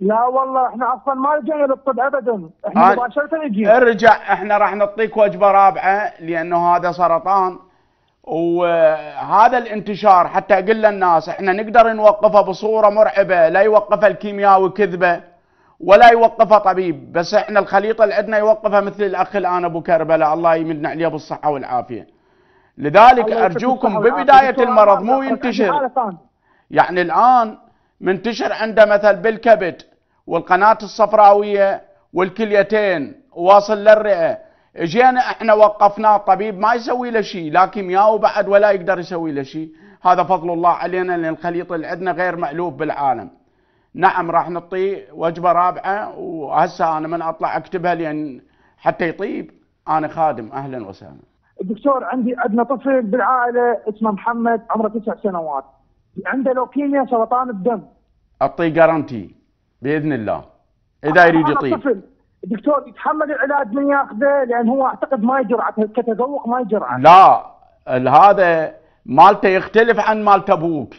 لا والله احنا اصلا ما رجعنا للطب ابدا، احنا آه، مباشره نجي. ارجع احنا راح نعطيك وجبه رابعه لانه هذا سرطان وهذا الانتشار حتى اقول للناس احنا نقدر نوقفه بصوره مرعبه لا يوقفه الكيمياوي كذبه ولا يوقفها طبيب بس احنا الخليطه اللي عندنا يوقفها مثل الاخ الان ابو كربلاء الله يمن عليه بالصحه والعافيه لذلك ارجوكم ببدايه المرض مو ينتشر يعني الان منتشر عنده مثل بالكبد والقناه الصفراويه والكليتين واصل للرئه اجينا احنا وقفناه طبيب ما يسوي له شيء لا كيمياء وبعد ولا يقدر يسوي له شيء هذا فضل الله علينا لان الخليط اللي عندنا غير مألوف بالعالم نعم راح نعطي وجبه رابعه وهسه انا من اطلع اكتبها لان حتى يطيب انا خادم اهلا وسهلا. دكتور عندي عندنا طفل بالعائله اسمه محمد عمره تسع سنوات عنده لوكيميا سرطان الدم. اعطيه جارانتي باذن الله اذا يريد يطيب. طفل دكتور يتحمل العلاج من ياخذه لان هو اعتقد ما يجرع كتذوق ما يجرع. لا هذا مالته يختلف عن مالت ابوك.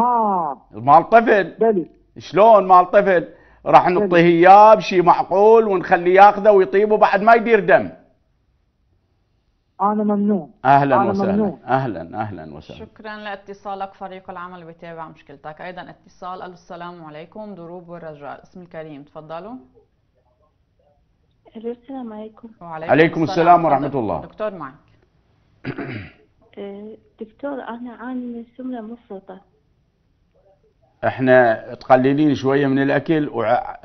ها طفل بلي شلون مال طفل راح نعطيه اياه بشيء معقول ونخليه ياخذه ويطيبه بعد ما يدير دم انا ممنون اهلا أنا وسهلا ممنون. اهلا اهلا وسهلا شكرا لاتصالك فريق العمل بيتابع مشكلتك ايضا اتصال الو السلام عليكم دروب والرجاء اسم الكريم تفضلوا الو السلام عليكم وعليكم عليكم السلام, السلام ورحمه الله دكتور معك أه، دكتور انا عاني من سمنه مفرطه احنا تقللين شويه من الاكل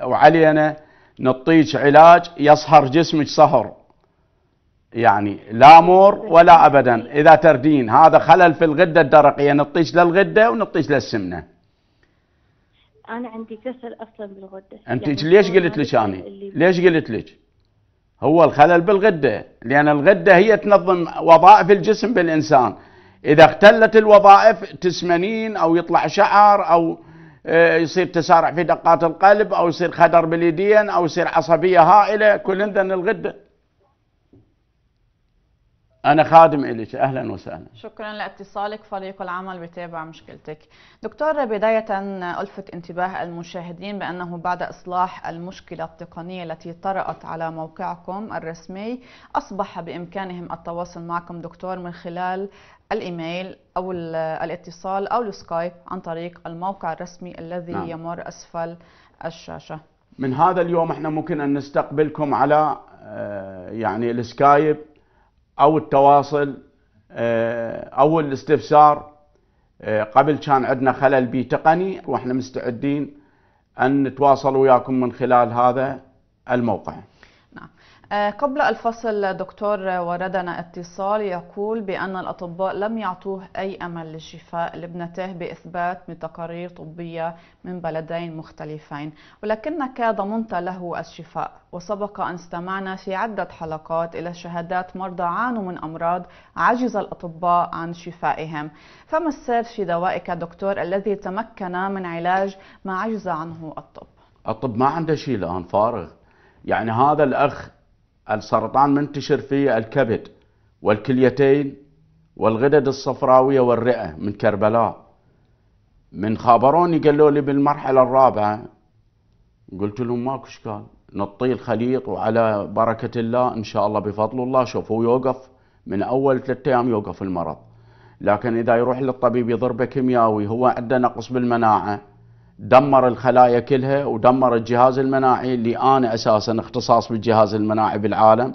وعلينا نعطيك علاج يصهر جسمك صهر يعني لا مور ولا ابدا اذا تردين هذا خلل في الغده الدرقيه نطيش للغده ونطيش للسمنه انا عندي كسل اصلا بالغده انت يعني ليش قلت لك انا ليش قلت لك هو الخلل بالغده لان الغده هي تنظم وظائف الجسم بالانسان اذا اختلت الوظائف تسمنين او يطلع شعر او آه، يصير تسارع في دقات القلب او يصير خدر باليدين او يصير عصبيه هائله كل عندنا الغده أنا خادم إليك أهلا وسهلا شكرا لاتصالك فريق العمل بتابع مشكلتك دكتور بداية ألفت انتباه المشاهدين بأنه بعد إصلاح المشكلة التقنية التي طرأت على موقعكم الرسمي أصبح بإمكانهم التواصل معكم دكتور من خلال الايميل او الاتصال او السكايب عن طريق الموقع الرسمي الذي نعم. يمر اسفل الشاشه من هذا اليوم احنا ممكن ان نستقبلكم على آه، يعني السكايب او التواصل آه، او الاستفسار آه، قبل كان عندنا خلل بي تقني واحنا مستعدين ان نتواصل وياكم من خلال هذا الموقع آه، قبل الفصل دكتور وردنا اتصال يقول بأن الأطباء لم يعطوه أي أمل للشفاء لابنته بإثبات من تقارير طبية من بلدين مختلفين ولكنك ضمنت له الشفاء وسبق أن استمعنا في عدة حلقات إلى شهادات مرضى عانوا من أمراض عجز الأطباء عن شفائهم فما السر في دوائك دكتور الذي تمكن من علاج ما عجز عنه الطب؟ الطب ما عنده شيء الآن فارغ يعني هذا الأخ السرطان منتشر في الكبد والكليتين والغدد الصفراوية والرئة من كربلاء من خابروني قالوا لي بالمرحلة الرابعة قلت لهم ماكو اشكال نطي الخليط وعلى بركة الله ان شاء الله بفضل الله شوفوا يوقف من اول ثلاثة ايام يوقف المرض لكن اذا يروح للطبيب يضربه كيمياوي هو عنده نقص بالمناعة دمر الخلايا كلها ودمر الجهاز المناعي اللي انا اساسا اختصاص بالجهاز المناعي بالعالم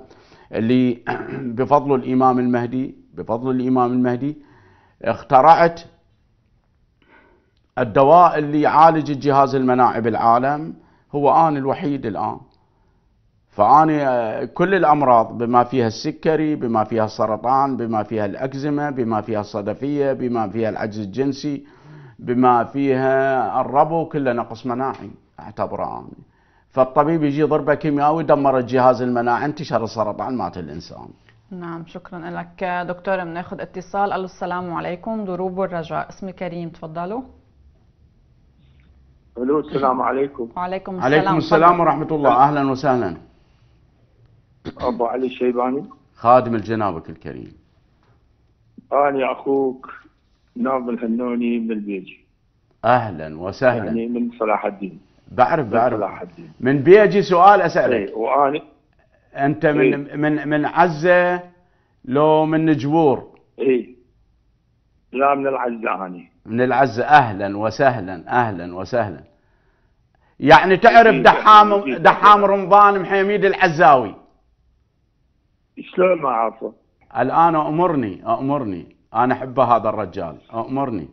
اللي بفضل الامام المهدي بفضل الامام المهدي اخترعت الدواء اللي يعالج الجهاز المناعي بالعالم هو انا الوحيد الان فاني آه، كل الامراض بما فيها السكري بما فيها السرطان بما فيها الاكزيما بما فيها الصدفيه بما فيها العجز الجنسي بما فيها الربو كله نقص مناعي اعتبره فالطبيب يجي ضربه كيميائي دمر الجهاز المناعي انتشر السرطان مات الانسان نعم شكرا لك دكتور بناخذ اتصال الو السلام عليكم دروب الرجاء اسمي كريم تفضلوا الو السلام عليكم وعليكم السلام عليكم طيب. السلام ورحمه الله اهلا وسهلا ابو علي الشيباني خادم الجنابك الكريم انا آه، اخوك ناظر نعم، من البيجي اهلا وسهلا يعني من صلاح الدين بعرف بعرف من صلاح الدين من بيجي سؤال اسالك اي وانا انت من إيه؟ من من عزه لو من نجبور اي لا من العزه انا من العزه اهلا وسهلا اهلا وسهلا يعني تعرف إيه، دحام إيه، إيه. دحام رمضان محميد العزاوي شلون ما اعرفه الان امرني امرني انا احب هذا الرجال امرني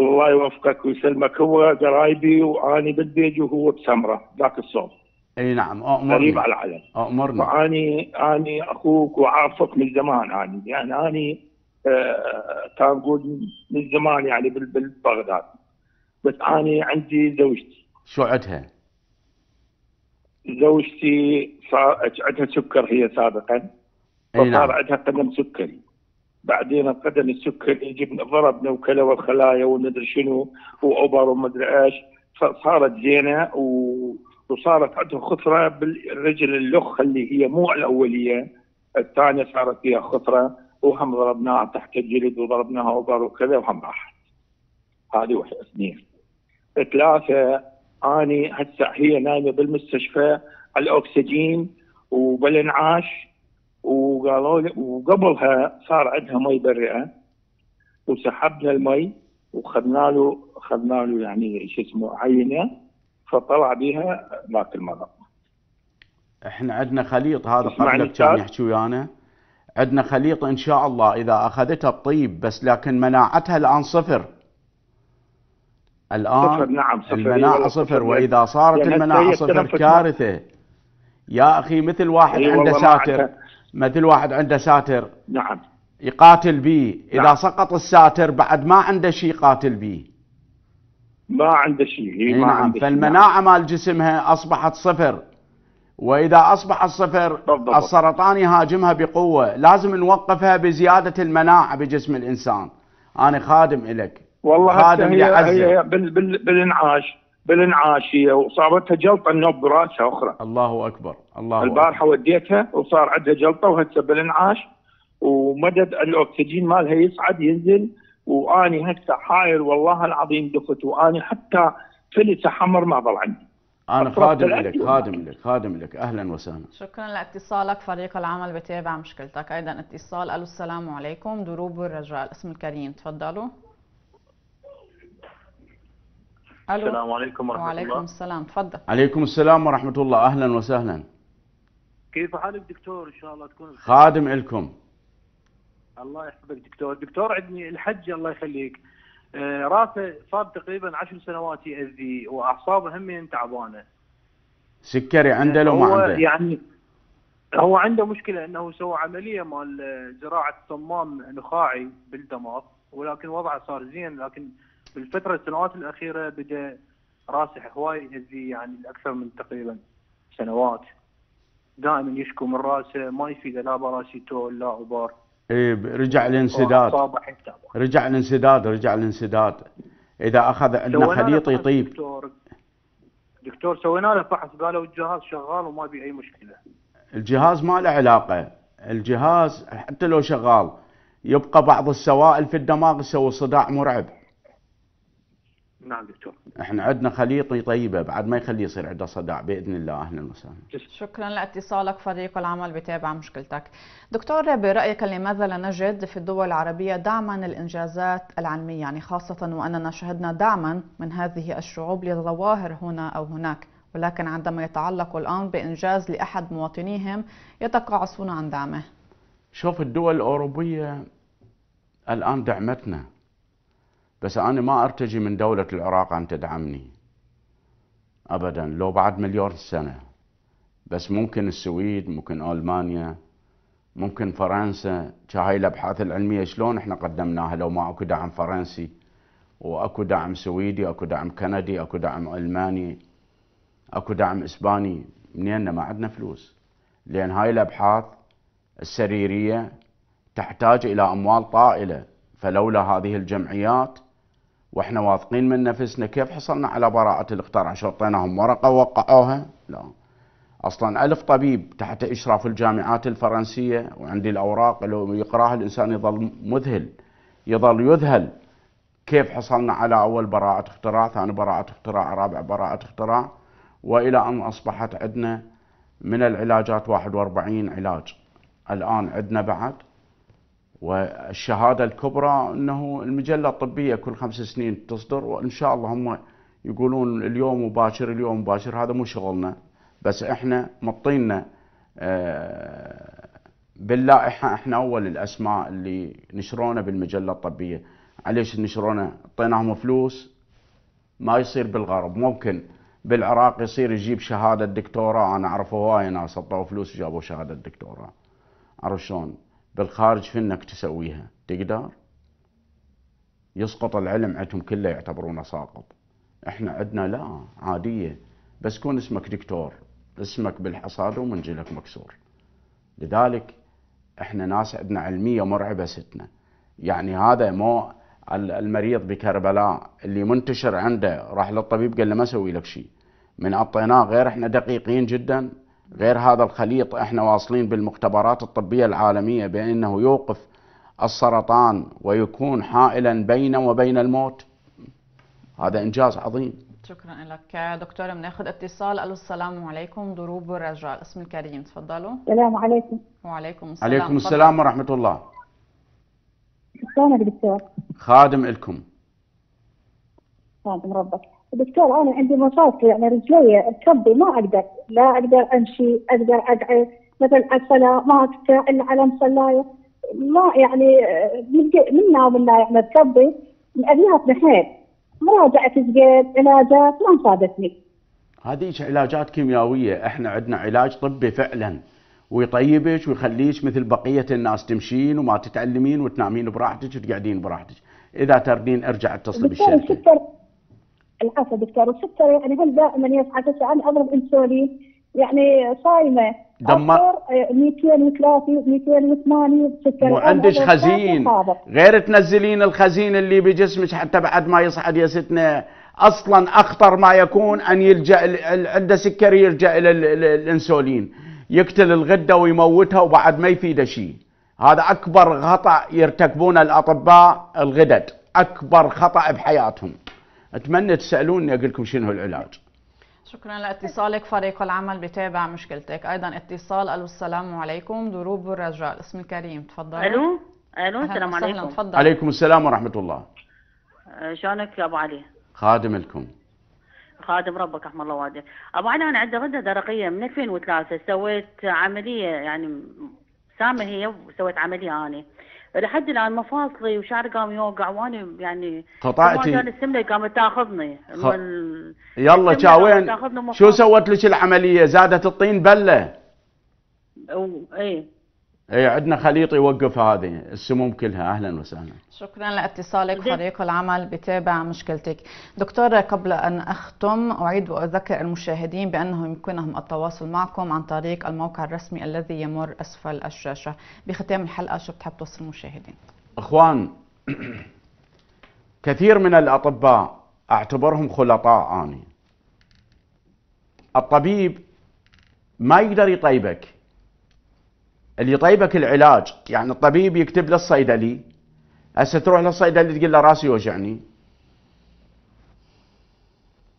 الله يوفقك ويسلمك هو قرايبي واني بالبيج وهو بسمره ذاك الصوب اي نعم امرني قريب على العلن امرني واني اني اخوك وعارفك من زمان اني يعني اني آه، كان اقول من زمان يعني بالبغداد بس اني عندي زوجتي شو عندها؟ زوجتي صار عندها سكر هي سابقا وصار نعم. عندها قدم سكري بعدين القدم السكري جبنا ضربنا وكلا والخلايا ومدري شنو واوبر ومدري ايش فصارت زينه و... وصارت عندهم خطره بالرجل اللخ اللي هي مو الاوليه الثانيه صارت فيها خطره وهم ضربناها تحت الجلد وضربناها اوبر وكذا وهم راحت. هذه واحده اثنين. ثلاثه اني هسه هي نايمه بالمستشفى على الاكسجين وبالانعاش وقالوا وقبلها صار عندها مي برئه وسحبنا المي وخذنا له خذنا له يعني شو اسمه عينه فطلع بها ذاك المرض. احنا عندنا خليط هذا قبلك كان يحكي ويانا عندنا خليط ان شاء الله اذا اخذتها الطيب بس لكن مناعتها الان صفر. الان صفر نعم صفر المناعه أيوة، صفر, صفر واذا صارت يعني المناعه صفر كارثه. يا اخي مثل واحد أيوة، عنده ساتر مثل واحد عنده ساتر نعم يقاتل به نعم. اذا سقط الساتر بعد ما عنده شيء يقاتل به ما عنده شيء ما نعم عنده نعم. فالمناعه نعم. مال جسمها اصبحت صفر واذا اصبح الصفر بالضبط. السرطان يهاجمها بقوه لازم نوقفها بزياده المناعه بجسم الانسان انا خادم لك والله خادم لعزه بالانعاش بالانعاشيه وصابتها جلطه نوب براسها اخرى. الله اكبر الله البارحه وديتها وصار عندها جلطه وهسه بالانعاش ومدد الاكسجين مالها يصعد ينزل واني هسه حاير والله العظيم دخت واني حتى فلسه حمر ما ظل عندي. انا خادم لك خادم لك خادم لك اهلا وسهلا شكرا لاتصالك فريق العمل بتابع مشكلتك ايضا اتصال الو السلام عليكم دروب الرجال اسم الكريم تفضلوا ألو. السلام عليكم ورحمة وعليكم الله وعليكم السلام تفضل عليكم السلام ورحمة الله أهلا وسهلا كيف حالك دكتور إن شاء الله تكون بخير. خادم لكم الله يحفظك دكتور دكتور عندي الحج الله يخليك آه، راسه صار تقريبا عشر سنوات يأذي وأعصابه همين تعبانة سكري آه، عنده لو ما عنده يعني هو عنده مشكلة أنه سوى عملية مال زراعة صمام نخاعي بالدماغ ولكن وضعه صار زين لكن بالفتره السنوات الاخيره بدا راسح هواي يهزي يعني اكثر من تقريبا سنوات دائما يشكو من راسه ما يفيد لا باراسيتول لا عبار اي رجع الانسداد رجع الانسداد رجع الانسداد اذا اخذ عندنا خليط يطيب دكتور دكتور سوينا له فحص قالوا الجهاز شغال وما بي اي مشكله الجهاز ما له علاقه الجهاز حتى لو شغال يبقى بعض السوائل في الدماغ يسوي صداع مرعب نعم دكتور احنا عندنا خليط طيبه بعد ما يخليه يصير عنده صداع باذن الله اهلا وسهلا شكرا لاتصالك فريق العمل بتابع مشكلتك دكتور برايك لماذا لا نجد في الدول العربيه دعما للانجازات العلميه يعني خاصه واننا شهدنا دعما من هذه الشعوب للظواهر هنا او هناك ولكن عندما يتعلق الامر بانجاز لاحد مواطنيهم يتقاعسون عن دعمه شوف الدول الاوروبيه الان دعمتنا بس أنا ما أرتجي من دولة العراق أن تدعمني أبدا لو بعد مليون سنة بس ممكن السويد ممكن ألمانيا ممكن فرنسا هاي الأبحاث العلمية شلون احنا قدمناها لو ما أكو دعم فرنسي وأكو دعم سويدي أكو دعم كندي أكو دعم ألماني أكو دعم إسباني منين ما عندنا فلوس لأن هاي الأبحاث السريرية تحتاج إلى أموال طائلة فلولا هذه الجمعيات واحنا واثقين من نفسنا كيف حصلنا على براءة الاختراع شرطيناهم ورقة ووقعوها لا اصلا الف طبيب تحت اشراف الجامعات الفرنسية وعندي الاوراق لو يقراها الانسان يظل مذهل يظل يذهل كيف حصلنا على اول براءة اختراع ثاني براءة اختراع رابع براءة اختراع والى ان اصبحت عندنا من العلاجات 41 علاج الان عندنا بعد والشهادة الكبرى أنه المجلة الطبية كل خمس سنين تصدر وإن شاء الله هم يقولون اليوم مباشر اليوم مباشر هذا مو شغلنا بس إحنا مطينا آه، باللائحة إحنا أول الأسماء اللي نشرونا بالمجلة الطبية عليش نشرونا اعطيناهم فلوس ما يصير بالغرب ممكن بالعراق يصير يجيب شهادة دكتوراه أنا أعرف هواي ناس أعطوا فلوس وجابوا شهادة دكتوراه عرفت شلون؟ بالخارج في انك تسويها تقدر يسقط العلم عندهم كله يعتبرونه ساقط احنا عندنا لا عادية بس كون اسمك دكتور اسمك بالحصاد ومنجلك مكسور لذلك احنا ناس عندنا علمية مرعبة ستنا يعني هذا مو المريض بكربلاء اللي منتشر عنده راح للطبيب قال له ما اسوي لك شيء من عطيناه غير احنا دقيقين جدا غير هذا الخليط احنا واصلين بالمختبرات الطبية العالمية بأنه يوقف السرطان ويكون حائلا بينه وبين الموت هذا إنجاز عظيم شكرا لك دكتورة بناخذ اتصال الو السلام عليكم دروب الرجاء الاسم الكريم تفضلوا السلام عليكم وعليكم السلام عليكم السلام ورحمة الله شلونك دكتور؟ خادم لكم خادم ربك دكتور انا عندي مفاصل يعني رجلي تكبي ما اقدر لا اقدر امشي اقدر اقعد مثلا الصلاه ما اكفى الا على مصلايه ما يعني منا ومنا يعني تكبي من في الحين مراجعه سجاد علاجات ما صادتني. هذيك علاجات كيميائيه احنا عندنا علاج طبي فعلا ويطيبك ويخليك مثل بقيه الناس تمشين وما تتعلمين وتنامين براحتك وتقعدين براحتك اذا تردين ارجع اتصل بالشركه. العافيه دكتور والسكر يعني هل دائما يسعى تسعى انا اضرب انسولين يعني صايمه دمر 230 280 سكر وعندك خزين غير تنزلين الخزين اللي بجسمك حتى بعد ما يصعد يا ستنا اصلا اخطر ما يكون ان يلجا عنده سكري يلجا الى الانسولين يقتل الغده ويموتها وبعد ما يفيده شيء هذا اكبر خطا يرتكبونه الاطباء الغدد اكبر خطا بحياتهم اتمنى تسالوني اقول لكم شنو العلاج شكرا لاتصالك فريق العمل بتابع مشكلتك ايضا اتصال الو السلام عليكم دروب الرجاء اسم الكريم تفضل الو الو السلام عليكم تفضل عليكم السلام ورحمه الله أه، شلونك يا ابو علي خادم لكم خادم ربك احمد الله والديك ابو علي انا عندي غده درقيه من 2003 سويت عمليه يعني سامه هي وسويت عمليه انا لحد الان مفاصلي وشعري قام يوقع وانا يعني قطعتي كان السمنه قامت تاخذني خ... وال... يلا شاوين شو سوت لك العمليه زادت الطين بله و... ايه اي عندنا خليط يوقف هذه السموم كلها اهلا وسهلا شكرا لاتصالك فريق العمل بتابع مشكلتك دكتور قبل ان اختم اعيد واذكر المشاهدين بانه يمكنهم التواصل معكم عن طريق الموقع الرسمي الذي يمر اسفل الشاشه بختام الحلقه شو بتحب توصل المشاهدين اخوان كثير من الاطباء اعتبرهم خلطاء اني الطبيب ما يقدر يطيبك اللي يطيبك العلاج يعني الطبيب يكتب للصيدلي هسه تروح للصيدلي تقول له راسي يوجعني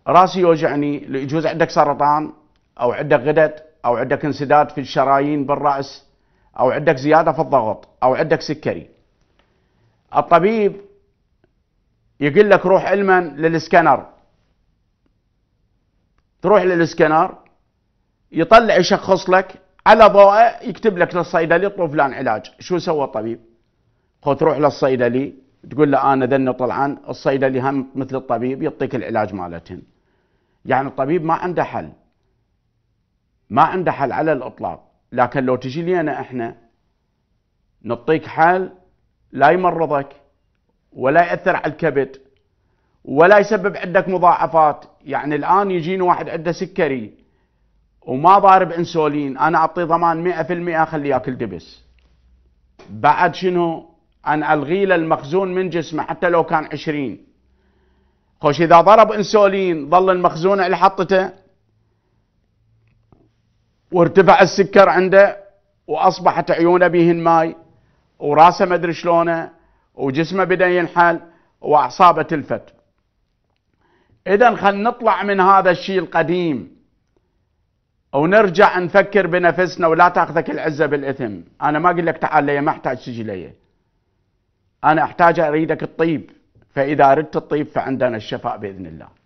راسي يوجعني يجوز عندك سرطان او عندك غدد او عندك انسداد في الشرايين بالراس او عندك زياده في الضغط او عندك سكري الطبيب يقول لك روح علما للسكنر تروح للسكنر يطلع يشخص لك على ضوء يكتب لك للصيدلي اطلب فلان علاج شو سوى الطبيب خو تروح للصيدلي تقول له انا ذني طلعان الصيدلي هم مثل الطبيب يعطيك العلاج مالتهن يعني الطبيب ما عنده حل ما عنده حل على الاطلاق لكن لو تجي لينا احنا نعطيك حل لا يمرضك ولا ياثر على الكبد ولا يسبب عندك مضاعفات يعني الان يجيني واحد عنده سكري وما ضارب انسولين انا اعطيه ضمان 100% خليه ياكل دبس بعد شنو ان الغي له المخزون من جسمه حتى لو كان 20 خوش اذا ضرب انسولين ظل المخزون اللي حطته وارتفع السكر عنده واصبحت عيونه بيهن ماي وراسه ما ادري شلونه وجسمه بدا ينحل واعصابه تلفت اذا خلينا نطلع من هذا الشيء القديم ونرجع نفكر بنفسنا ولا تاخذك العزه بالاثم، انا ما اقول لك تعال لي ما احتاج تجي لي. انا احتاج اريدك الطيب، فاذا اردت الطيب فعندنا الشفاء باذن الله.